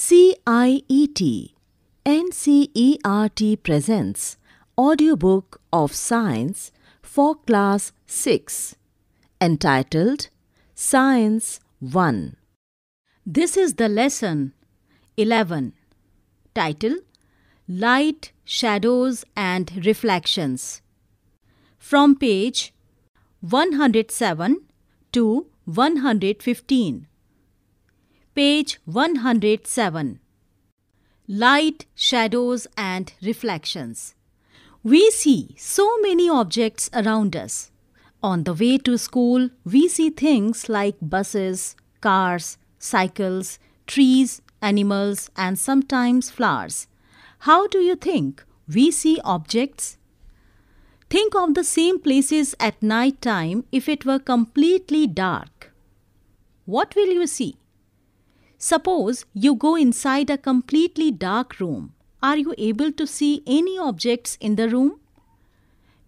CIET NCERT presents audiobook of science for class 6 entitled Science 1. This is the lesson 11 title Light, Shadows and Reflections from page 107 to 115 page 107. Light, shadows and reflections. We see so many objects around us. On the way to school, we see things like buses, cars, cycles, trees, animals, and sometimes flowers. How do you think we see objects? Think of the same places at night time if it were completely dark. What will you see? Suppose you go inside a completely dark room. Are you able to see any objects in the room?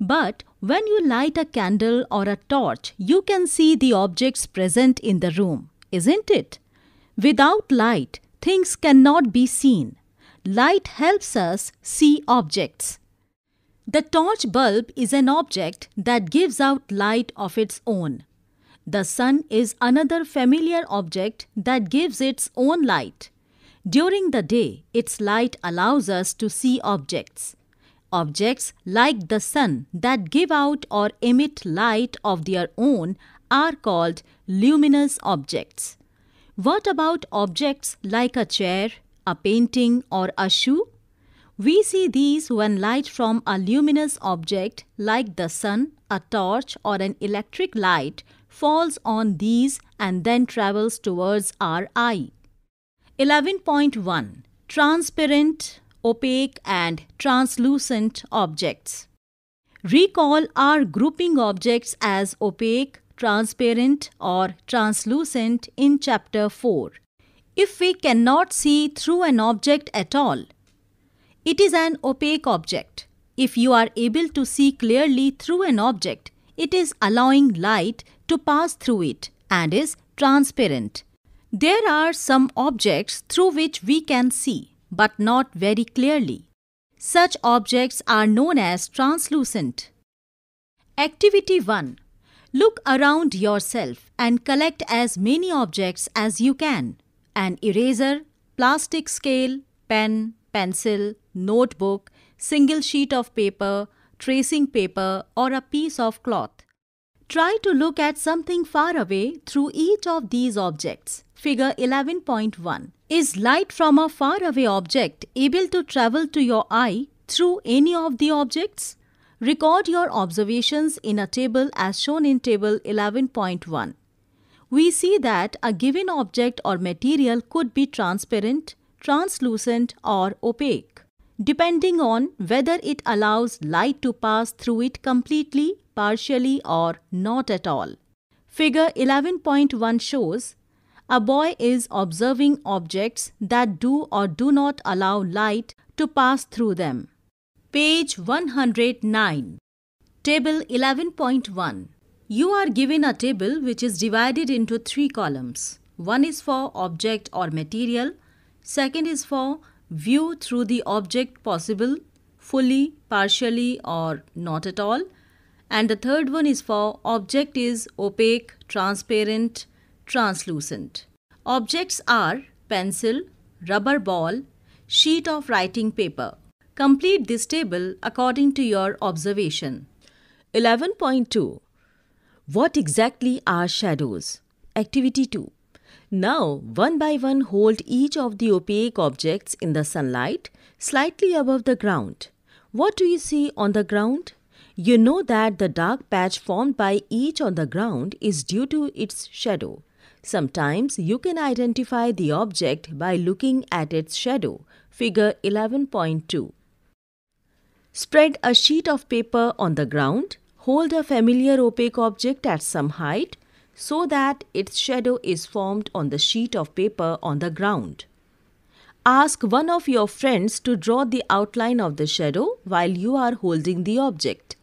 But when you light a candle or a torch, you can see the objects present in the room, isn't it? Without light, things cannot be seen. Light helps us see objects. The torch bulb is an object that gives out light of its own. The sun is another familiar object that gives its own light. During the day, its light allows us to see objects. Objects like the sun that give out or emit light of their own are called luminous objects. What about objects like a chair, a painting or a shoe? We see these when light from a luminous object like the sun, a torch or an electric light falls on these and then travels towards our eye. 11.1 Transparent, opaque and translucent objects. Recall our grouping objects as opaque, transparent or translucent in chapter 4. If we cannot see through an object at all, it is an opaque object. If you are able to see clearly through an object, it is allowing light to pass through it and is transparent. There are some objects through which we can see, but not very clearly. Such objects are known as translucent. Activity 1. Look around yourself and collect as many objects as you can. An eraser, plastic scale, pen, pencil, notebook, single sheet of paper, tracing paper, or a piece of cloth. Try to look at something far away through each of these objects. Figure 11.1. Is light from a far away object able to travel to your eye through any of the objects? Record your observations in a table as shown in table 11.1. We see that a given object or material could be transparent, translucent or opaque depending on whether it allows light to pass through it completely, partially or not at all. Figure 11.1 shows a boy is observing objects that do or do not allow light to pass through them. Page 109. Table 11.1. You are given a table which is divided into three columns. One is for object or material, second is for view through the object possible fully, partially or not at all. And the third one is for object is opaque, transparent, translucent. Objects are pencil, rubber ball, sheet of writing paper. Complete this table according to your observation. 11.2 What exactly are shadows? Activity 2 now, one by one hold each of the opaque objects in the sunlight, slightly above the ground. What do you see on the ground? You know that the dark patch formed by each on the ground is due to its shadow. Sometimes you can identify the object by looking at its shadow, figure 11.2. Spread a sheet of paper on the ground, hold a familiar opaque object at some height, so that its shadow is formed on the sheet of paper on the ground. Ask one of your friends to draw the outline of the shadow while you are holding the object.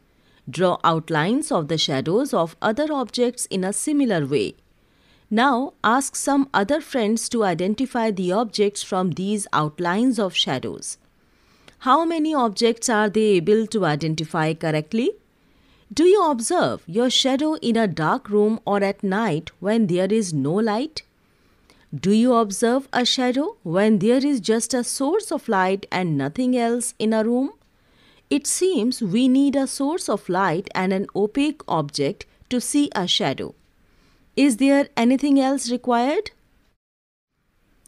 Draw outlines of the shadows of other objects in a similar way. Now ask some other friends to identify the objects from these outlines of shadows. How many objects are they able to identify correctly? Do you observe your shadow in a dark room or at night when there is no light? Do you observe a shadow when there is just a source of light and nothing else in a room? It seems we need a source of light and an opaque object to see a shadow. Is there anything else required?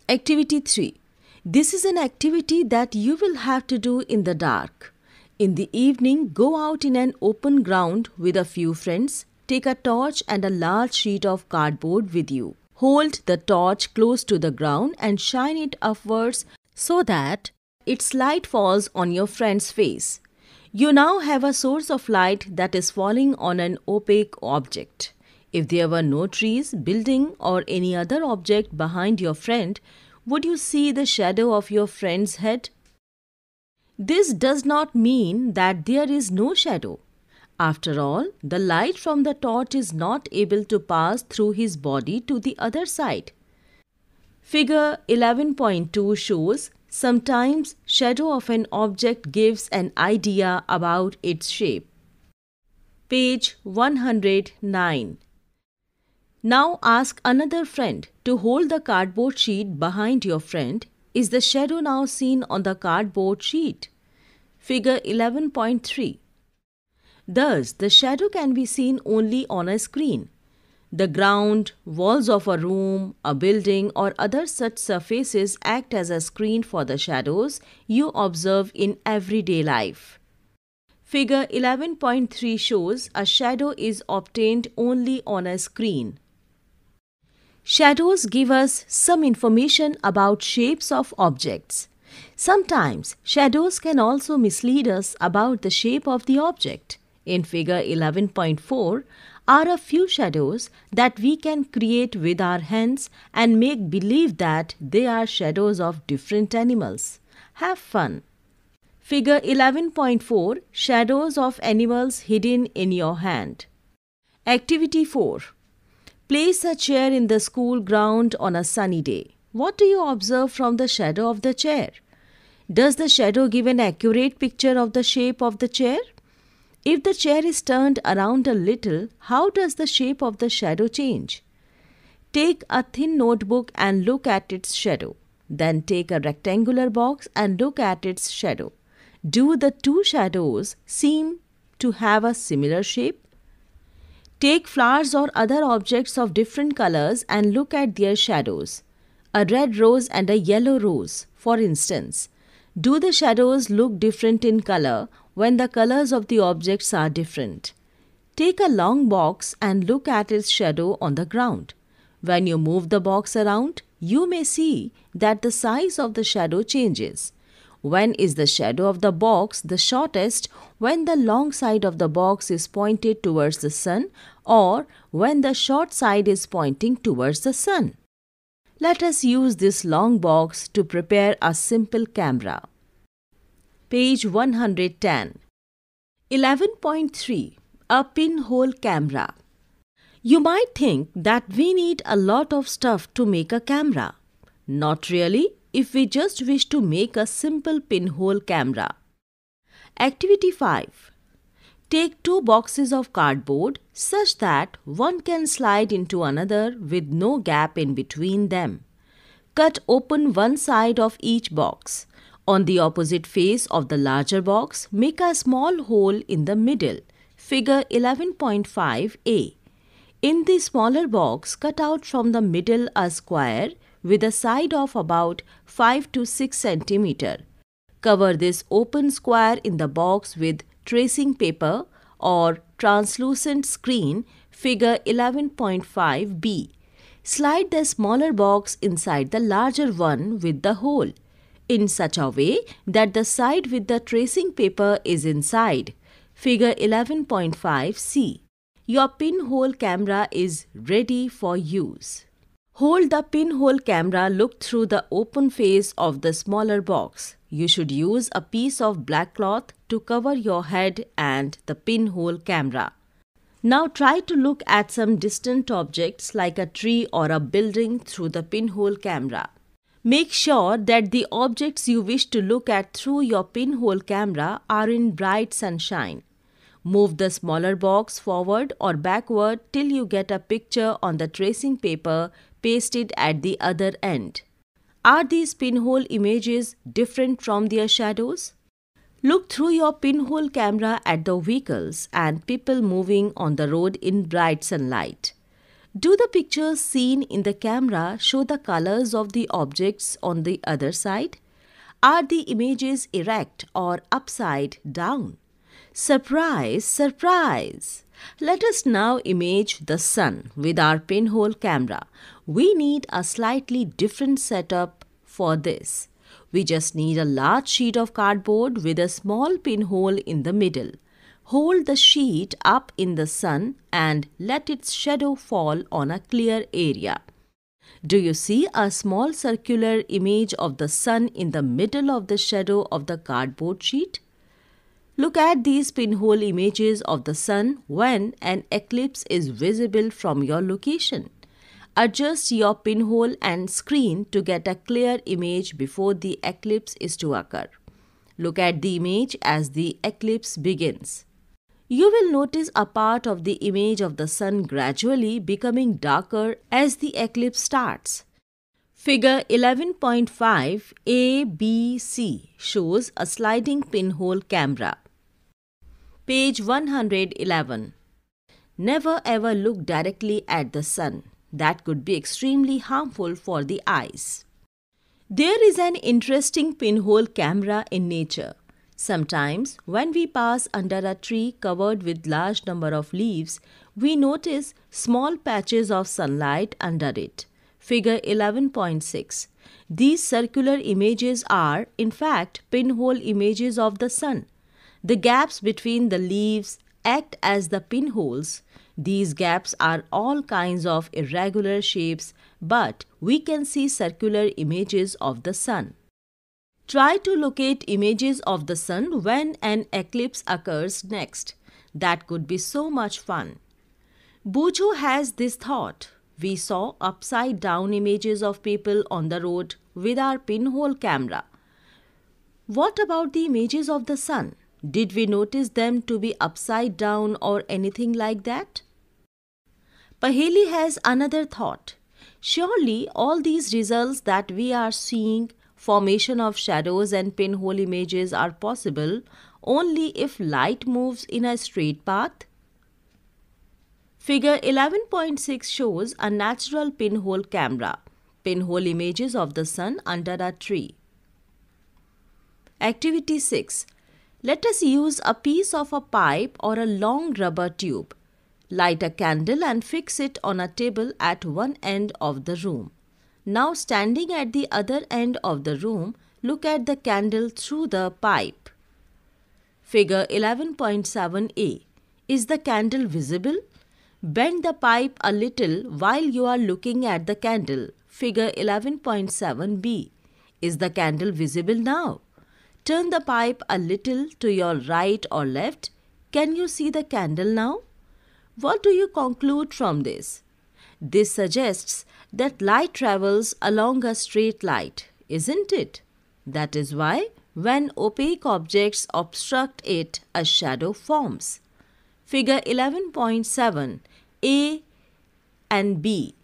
Activity 3. This is an activity that you will have to do in the dark. In the evening, go out in an open ground with a few friends. Take a torch and a large sheet of cardboard with you. Hold the torch close to the ground and shine it upwards so that its light falls on your friend's face. You now have a source of light that is falling on an opaque object. If there were no trees, building, or any other object behind your friend, would you see the shadow of your friend's head? This does not mean that there is no shadow. After all, the light from the torch is not able to pass through his body to the other side. Figure 11.2 shows sometimes shadow of an object gives an idea about its shape. Page 109 Now ask another friend to hold the cardboard sheet behind your friend is the shadow now seen on the cardboard sheet. Figure 11.3 Thus, the shadow can be seen only on a screen. The ground, walls of a room, a building or other such surfaces act as a screen for the shadows you observe in everyday life. Figure 11.3 shows a shadow is obtained only on a screen. Shadows give us some information about shapes of objects. Sometimes shadows can also mislead us about the shape of the object. In figure 11.4 are a few shadows that we can create with our hands and make believe that they are shadows of different animals. Have fun! Figure 11.4 Shadows of Animals Hidden in Your Hand Activity 4 Place a chair in the school ground on a sunny day. What do you observe from the shadow of the chair? Does the shadow give an accurate picture of the shape of the chair? If the chair is turned around a little, how does the shape of the shadow change? Take a thin notebook and look at its shadow. Then take a rectangular box and look at its shadow. Do the two shadows seem to have a similar shape? Take flowers or other objects of different colors and look at their shadows. A red rose and a yellow rose, for instance. Do the shadows look different in color when the colors of the objects are different? Take a long box and look at its shadow on the ground. When you move the box around, you may see that the size of the shadow changes. When is the shadow of the box the shortest? When the long side of the box is pointed towards the sun or when the short side is pointing towards the sun. Let us use this long box to prepare a simple camera. Page 110 11.3 A Pinhole Camera You might think that we need a lot of stuff to make a camera. Not really if we just wish to make a simple pinhole camera. Activity 5. Take two boxes of cardboard such that one can slide into another with no gap in between them. Cut open one side of each box. On the opposite face of the larger box, make a small hole in the middle, figure 11.5a. In the smaller box, cut out from the middle a square with a side of about 5 to 6 centimeter. Cover this open square in the box with tracing paper or translucent screen figure 11.5b. Slide the smaller box inside the larger one with the hole in such a way that the side with the tracing paper is inside figure 11.5c. Your pinhole camera is ready for use. Hold the pinhole camera look through the open face of the smaller box. You should use a piece of black cloth to cover your head and the pinhole camera. Now try to look at some distant objects like a tree or a building through the pinhole camera. Make sure that the objects you wish to look at through your pinhole camera are in bright sunshine. Move the smaller box forward or backward till you get a picture on the tracing paper pasted at the other end. Are these pinhole images different from their shadows? Look through your pinhole camera at the vehicles and people moving on the road in bright sunlight. Do the pictures seen in the camera show the colors of the objects on the other side? Are the images erect or upside down? Surprise, surprise! Let us now image the sun with our pinhole camera we need a slightly different setup for this. We just need a large sheet of cardboard with a small pinhole in the middle. Hold the sheet up in the sun and let its shadow fall on a clear area. Do you see a small circular image of the sun in the middle of the shadow of the cardboard sheet? Look at these pinhole images of the sun when an eclipse is visible from your location. Adjust your pinhole and screen to get a clear image before the eclipse is to occur. Look at the image as the eclipse begins. You will notice a part of the image of the sun gradually becoming darker as the eclipse starts. Figure 11.5 ABC shows a sliding pinhole camera. Page 111. Never ever look directly at the sun that could be extremely harmful for the eyes. There is an interesting pinhole camera in nature. Sometimes, when we pass under a tree covered with large number of leaves, we notice small patches of sunlight under it. Figure 11.6. These circular images are, in fact, pinhole images of the sun. The gaps between the leaves act as the pinholes these gaps are all kinds of irregular shapes, but we can see circular images of the sun. Try to locate images of the sun when an eclipse occurs next. That could be so much fun. Buju has this thought. We saw upside down images of people on the road with our pinhole camera. What about the images of the sun? Did we notice them to be upside down or anything like that? Paheli has another thought. Surely all these results that we are seeing, formation of shadows and pinhole images are possible only if light moves in a straight path? Figure 11.6 shows a natural pinhole camera, pinhole images of the sun under a tree. Activity 6. Let us use a piece of a pipe or a long rubber tube Light a candle and fix it on a table at one end of the room. Now standing at the other end of the room, look at the candle through the pipe. Figure 11.7a. Is the candle visible? Bend the pipe a little while you are looking at the candle. Figure 11.7b. Is the candle visible now? Turn the pipe a little to your right or left. Can you see the candle now? What do you conclude from this? This suggests that light travels along a straight light, isn't it? That is why when opaque objects obstruct it, a shadow forms. Figure 11.7 A and B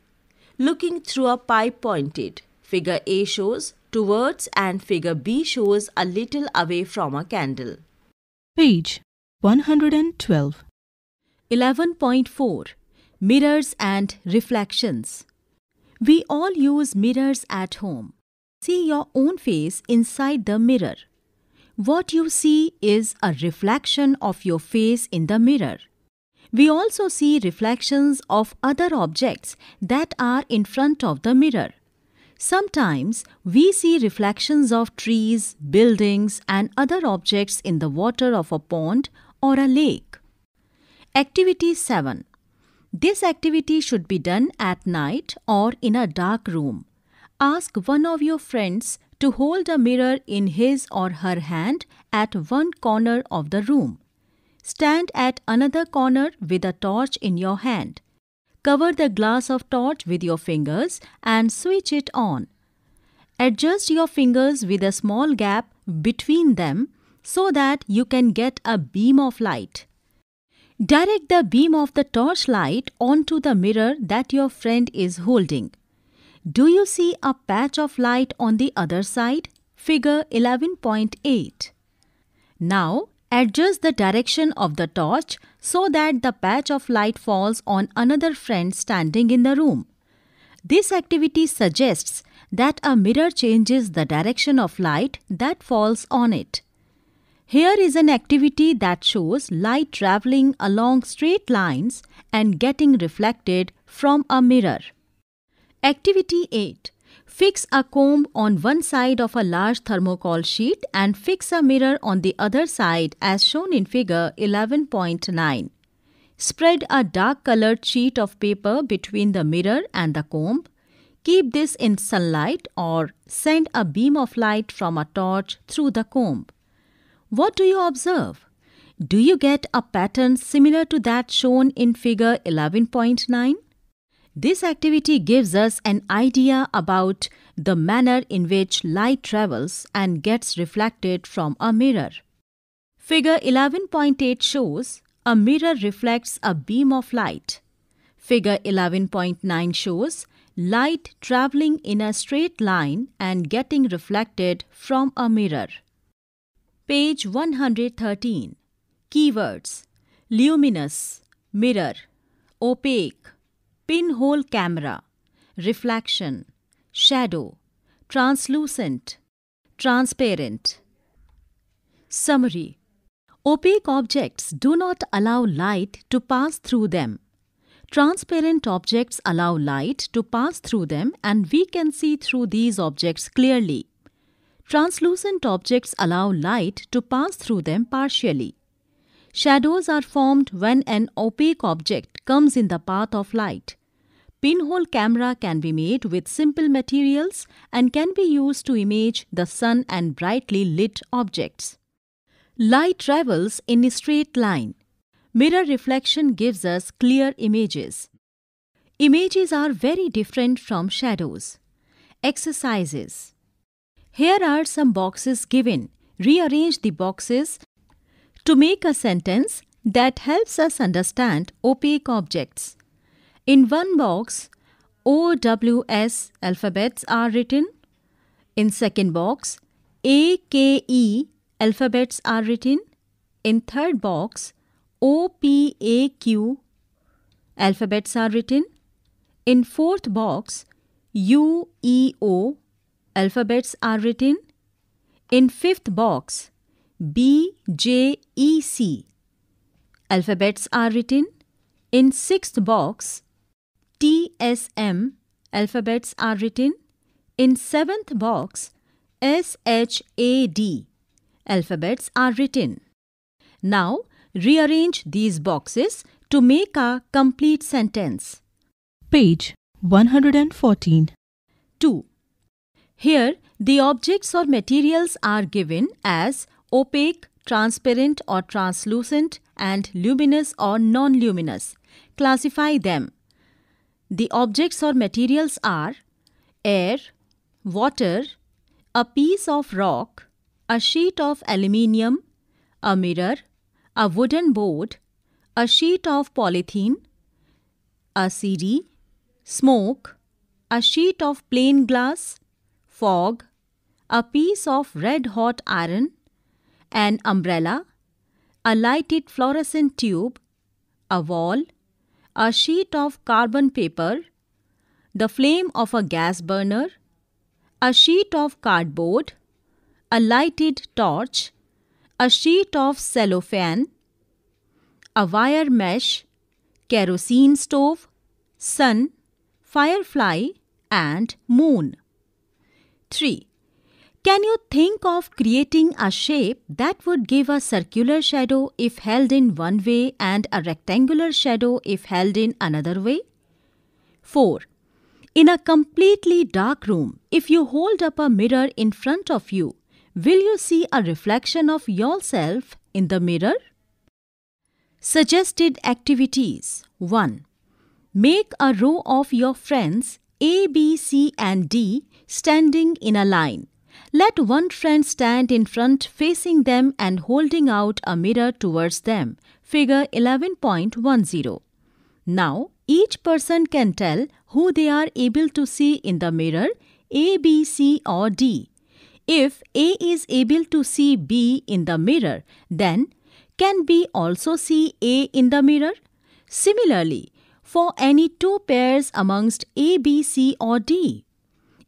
Looking through a pipe pointed, figure A shows towards and figure B shows a little away from a candle. Page 112 11.4 Mirrors and Reflections We all use mirrors at home. See your own face inside the mirror. What you see is a reflection of your face in the mirror. We also see reflections of other objects that are in front of the mirror. Sometimes we see reflections of trees, buildings, and other objects in the water of a pond or a lake. Activity 7. This activity should be done at night or in a dark room. Ask one of your friends to hold a mirror in his or her hand at one corner of the room. Stand at another corner with a torch in your hand. Cover the glass of torch with your fingers and switch it on. Adjust your fingers with a small gap between them so that you can get a beam of light. Direct the beam of the torchlight onto the mirror that your friend is holding. Do you see a patch of light on the other side? Figure 11.8. Now, adjust the direction of the torch so that the patch of light falls on another friend standing in the room. This activity suggests that a mirror changes the direction of light that falls on it. Here is an activity that shows light travelling along straight lines and getting reflected from a mirror. Activity 8. Fix a comb on one side of a large thermocol sheet and fix a mirror on the other side as shown in figure 11.9. Spread a dark colored sheet of paper between the mirror and the comb. Keep this in sunlight or send a beam of light from a torch through the comb. What do you observe? Do you get a pattern similar to that shown in figure 11.9? This activity gives us an idea about the manner in which light travels and gets reflected from a mirror. Figure 11.8 shows a mirror reflects a beam of light. Figure 11.9 shows light traveling in a straight line and getting reflected from a mirror. Page 113. Keywords Luminous, Mirror, Opaque, Pinhole Camera, Reflection, Shadow, Translucent, Transparent. Summary Opaque objects do not allow light to pass through them. Transparent objects allow light to pass through them and we can see through these objects clearly. Translucent objects allow light to pass through them partially. Shadows are formed when an opaque object comes in the path of light. Pinhole camera can be made with simple materials and can be used to image the sun and brightly lit objects. Light travels in a straight line. Mirror reflection gives us clear images. Images are very different from shadows. Exercises here are some boxes given. Rearrange the boxes to make a sentence that helps us understand opaque objects. In one box, OWS alphabets are written. In second box, AKE alphabets are written. In third box, OPAQ alphabets are written. In fourth box, UEO alphabets are written? In fifth box, B, J, E, C. Alphabets are written. In sixth box, T, S, M. Alphabets are written. In seventh box, S, H, A, D. Alphabets are written. Now, rearrange these boxes to make a complete sentence. Page 114 2. Here, the objects or materials are given as opaque, transparent or translucent and luminous or non-luminous. Classify them. The objects or materials are air, water, a piece of rock, a sheet of aluminium, a mirror, a wooden board, a sheet of polythene, a CD, smoke, a sheet of plain glass, fog, a piece of red-hot iron, an umbrella, a lighted fluorescent tube, a wall, a sheet of carbon paper, the flame of a gas burner, a sheet of cardboard, a lighted torch, a sheet of cellophane, a wire mesh, kerosene stove, sun, firefly and moon. 3. Can you think of creating a shape that would give a circular shadow if held in one way and a rectangular shadow if held in another way? 4. In a completely dark room, if you hold up a mirror in front of you, will you see a reflection of yourself in the mirror? Suggested activities 1. Make a row of your friends A, B, C, and D standing in a line. Let one friend stand in front facing them and holding out a mirror towards them. Figure 11.10. Now, each person can tell who they are able to see in the mirror A, B, C, or D. If A is able to see B in the mirror, then can B also see A in the mirror? Similarly, for any two pairs amongst A, B, C, or D,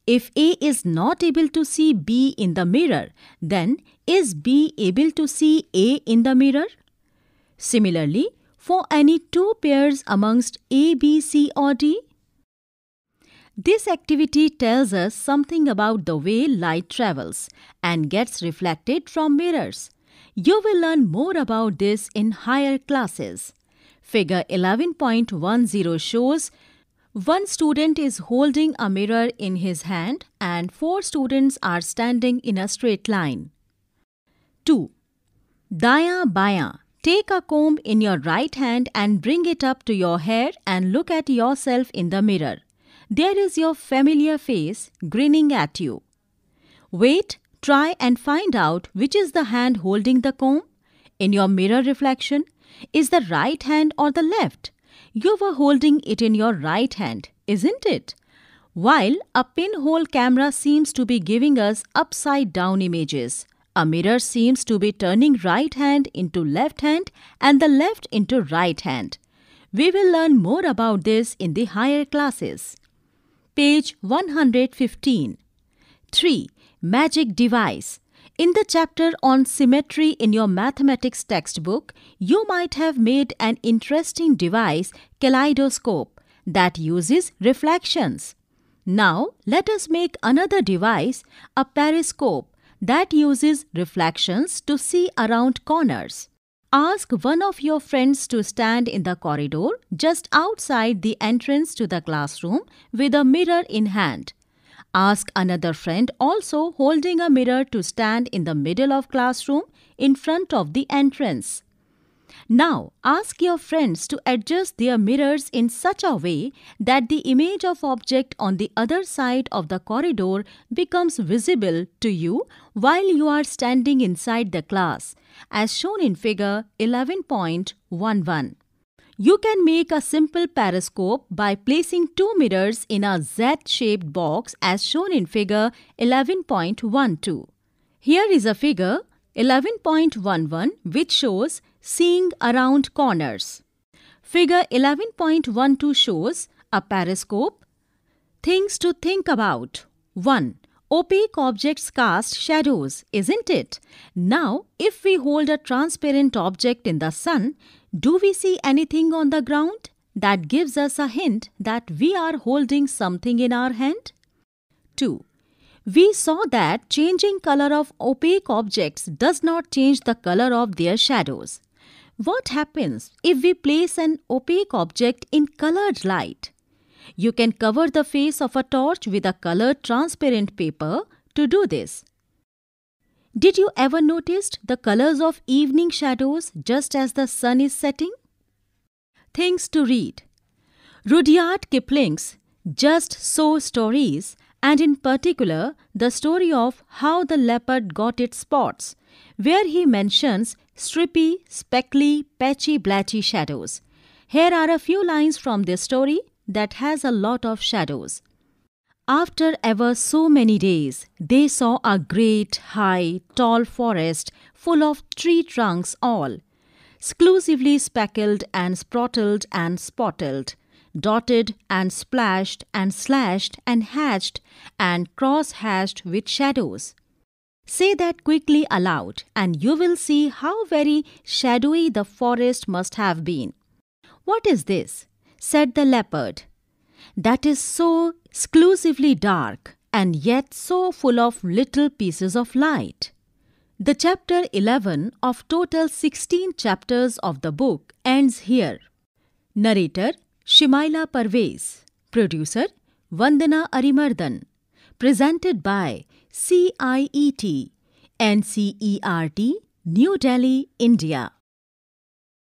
if A is not able to see B in the mirror, then is B able to see A in the mirror? Similarly, for any two pairs amongst A, B, C or D? This activity tells us something about the way light travels and gets reflected from mirrors. You will learn more about this in higher classes. Figure 11.10 shows one student is holding a mirror in his hand and four students are standing in a straight line. 2. Daya baya. Take a comb in your right hand and bring it up to your hair and look at yourself in the mirror. There is your familiar face grinning at you. Wait, try and find out which is the hand holding the comb in your mirror reflection. Is the right hand or the left? you were holding it in your right hand, isn't it? While a pinhole camera seems to be giving us upside down images, a mirror seems to be turning right hand into left hand and the left into right hand. We will learn more about this in the higher classes. Page 115 3. Magic device in the chapter on symmetry in your mathematics textbook, you might have made an interesting device, kaleidoscope, that uses reflections. Now, let us make another device, a periscope, that uses reflections to see around corners. Ask one of your friends to stand in the corridor just outside the entrance to the classroom with a mirror in hand. Ask another friend also holding a mirror to stand in the middle of classroom in front of the entrance. Now, ask your friends to adjust their mirrors in such a way that the image of object on the other side of the corridor becomes visible to you while you are standing inside the class, as shown in figure 11.11. You can make a simple periscope by placing two mirrors in a Z-shaped box as shown in figure 11.12. Here is a figure 11.11 which shows seeing around corners. Figure 11.12 shows a periscope. Things to think about. 1. Opaque objects cast shadows, isn't it? Now, if we hold a transparent object in the sun, do we see anything on the ground that gives us a hint that we are holding something in our hand? 2. We saw that changing color of opaque objects does not change the color of their shadows. What happens if we place an opaque object in colored light? You can cover the face of a torch with a colored transparent paper to do this. Did you ever notice the colors of evening shadows just as the sun is setting? Things to read Rudyard Kipling's Just So stories, and in particular the story of How the Leopard Got Its Spots, where he mentions strippy, speckly, patchy, blatchy shadows. Here are a few lines from this story that has a lot of shadows. After ever so many days, they saw a great, high, tall forest full of tree trunks all, exclusively speckled and spottled and spottled, dotted and splashed and slashed and hatched and cross-hatched with shadows. Say that quickly aloud, and you will see how very shadowy the forest must have been. What is this? said the leopard that is so exclusively dark and yet so full of little pieces of light. The chapter 11 of total 16 chapters of the book ends here. Narrator Shimaila Parvez, producer Vandana Arimardhan, presented by CIET NCERT, New Delhi, India.